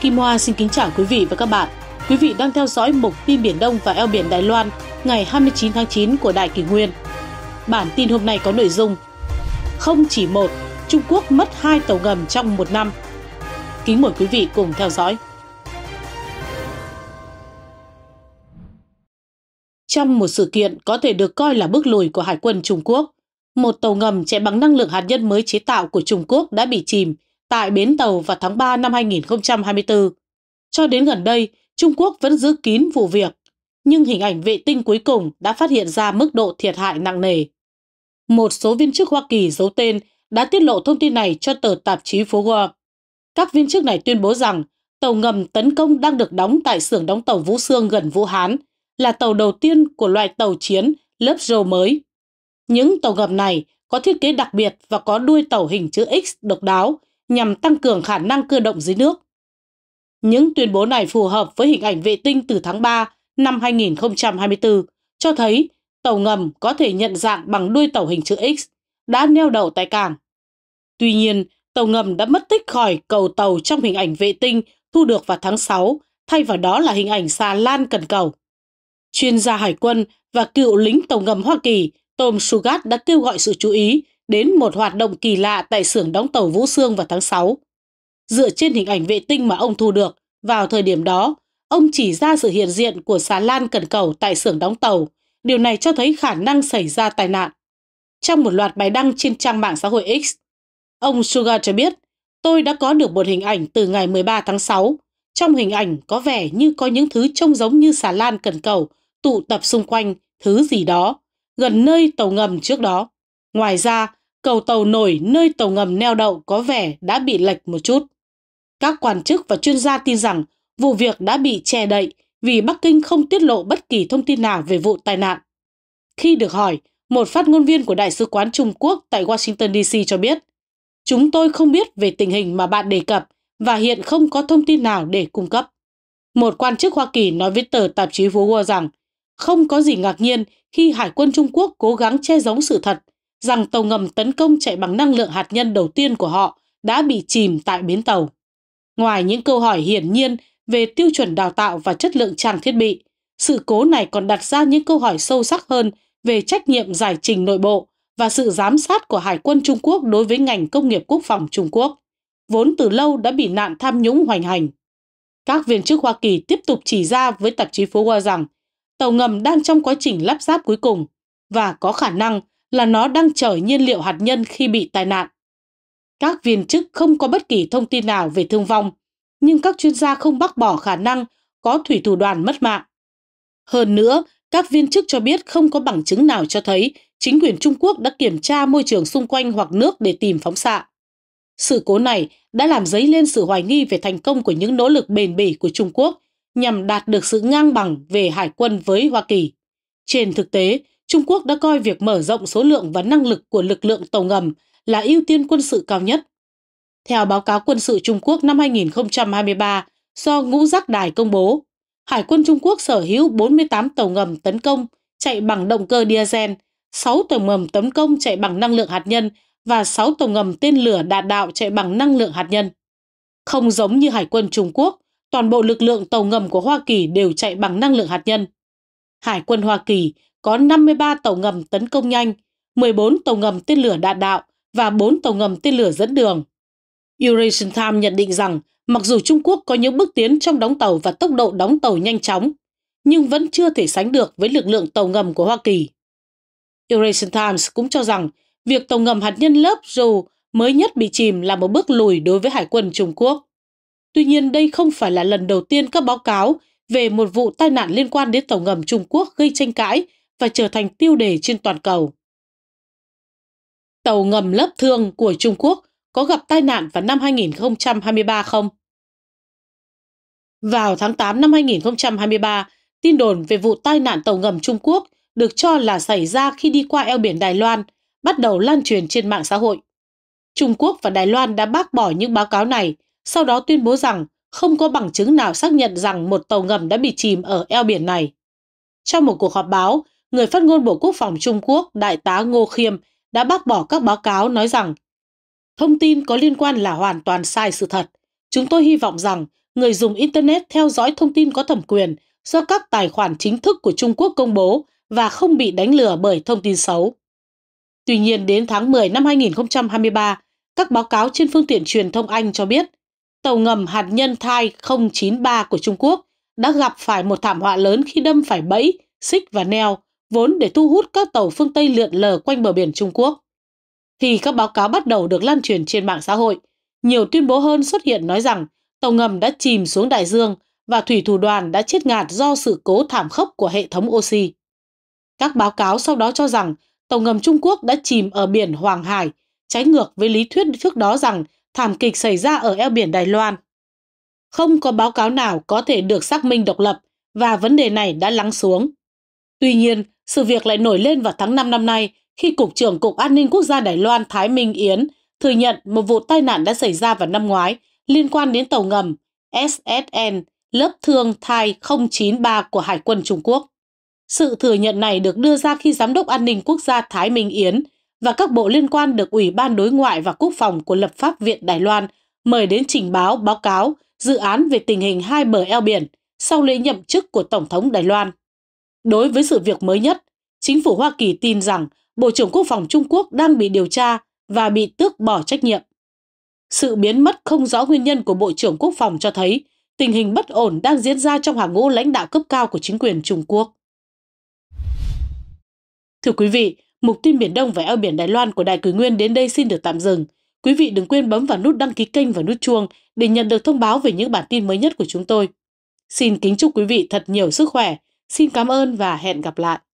Kim Hoa xin kính chào quý vị và các bạn. Quý vị đang theo dõi mục tin Biển Đông và eo biển Đài Loan ngày 29 tháng 9 của Đại Kỷ Nguyên. Bản tin hôm nay có nội dung Không chỉ một, Trung Quốc mất hai tàu ngầm trong một năm. Kính mời quý vị cùng theo dõi. Trong một sự kiện có thể được coi là bước lùi của Hải quân Trung Quốc, một tàu ngầm chạy bằng năng lượng hạt nhân mới chế tạo của Trung Quốc đã bị chìm tại bến tàu vào tháng 3 năm 2024. Cho đến gần đây, Trung Quốc vẫn giữ kín vụ việc, nhưng hình ảnh vệ tinh cuối cùng đã phát hiện ra mức độ thiệt hại nặng nề. Một số viên chức Hoa Kỳ giấu tên đã tiết lộ thông tin này cho tờ tạp chí Phố Wall. Các viên chức này tuyên bố rằng tàu ngầm tấn công đang được đóng tại xưởng đóng tàu Vũ Sương gần Vũ Hán, là tàu đầu tiên của loại tàu chiến lớp rô mới. Những tàu ngầm này có thiết kế đặc biệt và có đuôi tàu hình chữ X độc đáo nhằm tăng cường khả năng cơ động dưới nước. Những tuyên bố này phù hợp với hình ảnh vệ tinh từ tháng 3 năm 2024, cho thấy tàu ngầm có thể nhận dạng bằng đuôi tàu hình chữ X đã neo đậu tại cảng. Tuy nhiên, tàu ngầm đã mất tích khỏi cầu tàu trong hình ảnh vệ tinh thu được vào tháng 6, thay vào đó là hình ảnh xà lan cần cầu. Chuyên gia hải quân và cựu lính tàu ngầm Hoa Kỳ Tom Sugat đã kêu gọi sự chú ý đến một hoạt động kỳ lạ tại xưởng đóng tàu Vũ Sương vào tháng 6. Dựa trên hình ảnh vệ tinh mà ông thu được, vào thời điểm đó, ông chỉ ra sự hiện diện của xà lan cần cầu tại xưởng đóng tàu. Điều này cho thấy khả năng xảy ra tai nạn. Trong một loạt bài đăng trên trang mạng xã hội X, ông Suga cho biết, tôi đã có được một hình ảnh từ ngày 13 tháng 6. Trong hình ảnh có vẻ như có những thứ trông giống như xà lan cần cầu tụ tập xung quanh thứ gì đó, gần nơi tàu ngầm trước đó. Ngoài ra, cầu tàu nổi nơi tàu ngầm neo đậu có vẻ đã bị lệch một chút. Các quan chức và chuyên gia tin rằng vụ việc đã bị che đậy vì Bắc Kinh không tiết lộ bất kỳ thông tin nào về vụ tai nạn. Khi được hỏi, một phát ngôn viên của Đại sứ quán Trung Quốc tại Washington DC cho biết, chúng tôi không biết về tình hình mà bạn đề cập và hiện không có thông tin nào để cung cấp. Một quan chức Hoa Kỳ nói với tờ tạp chí Phố Hoa rằng, không có gì ngạc nhiên khi Hải quân Trung Quốc cố gắng che giấu sự thật rằng tàu ngầm tấn công chạy bằng năng lượng hạt nhân đầu tiên của họ đã bị chìm tại bến tàu. Ngoài những câu hỏi hiển nhiên về tiêu chuẩn đào tạo và chất lượng trang thiết bị, sự cố này còn đặt ra những câu hỏi sâu sắc hơn về trách nhiệm giải trình nội bộ và sự giám sát của Hải quân Trung Quốc đối với ngành công nghiệp quốc phòng Trung Quốc, vốn từ lâu đã bị nạn tham nhũng hoành hành. Các viên chức Hoa Kỳ tiếp tục chỉ ra với tạp chí Phố Hoa rằng tàu ngầm đang trong quá trình lắp ráp cuối cùng và có khả năng là nó đang chở nhiên liệu hạt nhân khi bị tai nạn. Các viên chức không có bất kỳ thông tin nào về thương vong, nhưng các chuyên gia không bác bỏ khả năng có thủy thủ đoàn mất mạng. Hơn nữa, các viên chức cho biết không có bằng chứng nào cho thấy chính quyền Trung Quốc đã kiểm tra môi trường xung quanh hoặc nước để tìm phóng xạ. Sự cố này đã làm dấy lên sự hoài nghi về thành công của những nỗ lực bền bỉ của Trung Quốc nhằm đạt được sự ngang bằng về hải quân với Hoa Kỳ. Trên thực tế, Trung Quốc đã coi việc mở rộng số lượng và năng lực của lực lượng tàu ngầm là ưu tiên quân sự cao nhất. Theo báo cáo quân sự Trung Quốc năm 2023 do Ngũ Giác Đài công bố, Hải quân Trung Quốc sở hữu 48 tàu ngầm tấn công chạy bằng động cơ diesel, 6 tàu ngầm tấn công chạy bằng năng lượng hạt nhân và 6 tàu ngầm tên lửa đạn đạo chạy bằng năng lượng hạt nhân. Không giống như Hải quân Trung Quốc, toàn bộ lực lượng tàu ngầm của Hoa Kỳ đều chạy bằng năng lượng hạt nhân. Hải quân Hoa Kỳ có 53 tàu ngầm tấn công nhanh, 14 tàu ngầm tên lửa đạn đạo và 4 tàu ngầm tên lửa dẫn đường. Eurasian Times nhận định rằng mặc dù Trung Quốc có những bước tiến trong đóng tàu và tốc độ đóng tàu nhanh chóng, nhưng vẫn chưa thể sánh được với lực lượng tàu ngầm của Hoa Kỳ. Eurasian Times cũng cho rằng việc tàu ngầm hạt nhân lớp dù mới nhất bị chìm là một bước lùi đối với Hải quân Trung Quốc. Tuy nhiên đây không phải là lần đầu tiên các báo cáo về một vụ tai nạn liên quan đến tàu ngầm Trung Quốc gây tranh cãi và trở thành tiêu đề trên toàn cầu. Tàu ngầm lớp thương của Trung Quốc có gặp tai nạn vào năm 2023 không? Vào tháng 8 năm 2023, tin đồn về vụ tai nạn tàu ngầm Trung Quốc được cho là xảy ra khi đi qua eo biển Đài Loan bắt đầu lan truyền trên mạng xã hội. Trung Quốc và Đài Loan đã bác bỏ những báo cáo này, sau đó tuyên bố rằng không có bằng chứng nào xác nhận rằng một tàu ngầm đã bị chìm ở eo biển này. Trong một cuộc họp báo, người phát ngôn Bộ Quốc phòng Trung Quốc Đại tá Ngô Khiêm đã bác bỏ các báo cáo nói rằng thông tin có liên quan là hoàn toàn sai sự thật. Chúng tôi hy vọng rằng người dùng Internet theo dõi thông tin có thẩm quyền do các tài khoản chính thức của Trung Quốc công bố và không bị đánh lừa bởi thông tin xấu. Tuy nhiên, đến tháng 10 năm 2023, các báo cáo trên phương tiện truyền thông Anh cho biết tàu ngầm hạt nhân Thai 093 của Trung Quốc đã gặp phải một thảm họa lớn khi đâm phải bẫy, xích và neo vốn để thu hút các tàu phương Tây lượn lờ quanh bờ biển Trung Quốc. Thì các báo cáo bắt đầu được lan truyền trên mạng xã hội, nhiều tuyên bố hơn xuất hiện nói rằng tàu ngầm đã chìm xuống đại dương và thủy thủ đoàn đã chết ngạt do sự cố thảm khốc của hệ thống oxy. Các báo cáo sau đó cho rằng tàu ngầm Trung Quốc đã chìm ở biển Hoàng Hải, trái ngược với lý thuyết trước đó rằng thảm kịch xảy ra ở eo biển Đài Loan. Không có báo cáo nào có thể được xác minh độc lập và vấn đề này đã lắng xuống. Tuy nhiên, sự việc lại nổi lên vào tháng 5 năm nay khi Cục trưởng Cục An ninh Quốc gia Đài Loan Thái Minh Yến thừa nhận một vụ tai nạn đã xảy ra vào năm ngoái liên quan đến tàu ngầm SSN lớp thương thai 093 của Hải quân Trung Quốc. Sự thừa nhận này được đưa ra khi Giám đốc An ninh Quốc gia Thái Minh Yến và các bộ liên quan được Ủy ban Đối ngoại và Quốc phòng của lập pháp viện Đài Loan mời đến trình báo báo cáo dự án về tình hình hai bờ eo biển sau lễ nhậm chức của Tổng thống Đài Loan. Đối với sự việc mới nhất, chính phủ Hoa Kỳ tin rằng Bộ trưởng Quốc phòng Trung Quốc đang bị điều tra và bị tước bỏ trách nhiệm. Sự biến mất không rõ nguyên nhân của Bộ trưởng Quốc phòng cho thấy tình hình bất ổn đang diễn ra trong hàng ngũ lãnh đạo cấp cao của chính quyền Trung Quốc. Thưa quý vị, mục tin Biển Đông và eo biển Đài Loan của Đài Cử Nguyên đến đây xin được tạm dừng. Quý vị đừng quên bấm vào nút đăng ký kênh và nút chuông để nhận được thông báo về những bản tin mới nhất của chúng tôi. Xin kính chúc quý vị thật nhiều sức khỏe, Xin cảm ơn và hẹn gặp lại!